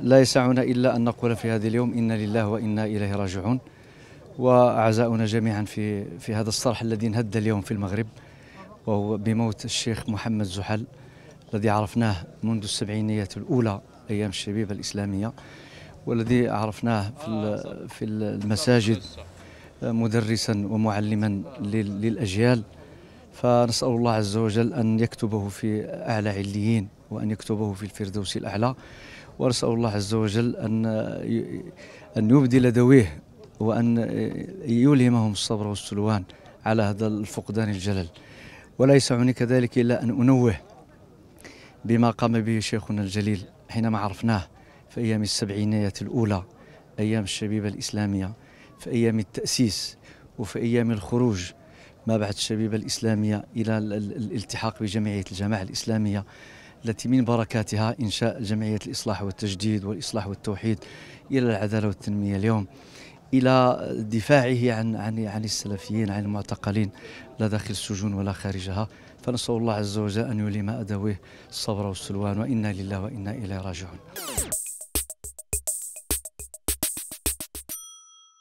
لا يسعنا إلا أن نقول في هذا اليوم إنا لله وإنا إليه راجعون وأعزاؤنا جميعا في, في هذا الصرح الذي انهد اليوم في المغرب وهو بموت الشيخ محمد زحل الذي عرفناه منذ السبعينيات الأولى أيام الشبيبة الإسلامية والذي عرفناه في, في المساجد مدرسا ومعلما للأجيال فنسأل الله عز وجل أن يكتبه في أعلى عليين وأن يكتبه في الفردوس الأعلى ونسأل الله عز وجل أن أن يبدل ذويه وأن يلهمهم الصبر والسلوان على هذا الفقدان الجلل ولا يسعني كذلك إلا أن أنوه بما قام به شيخنا الجليل حينما عرفناه في أيام السبعينيات الأولى أيام الشبيبة الإسلامية في أيام التأسيس وفي أيام الخروج ما بعد الشبيبة الإسلامية إلى الالتحاق بجمعية الجماعة الإسلامية التي من بركاتها إنشاء جمعية الإصلاح والتجديد والإصلاح والتوحيد إلى العدالة والتنمية اليوم إلى دفاعه عن عن عن السلفيين عن المعتقلين لا داخل السجون ولا خارجها فنسأل الله عز وجل أن ما أدويه الصبر والسلوان وإنا لله وإنا إليه راجعون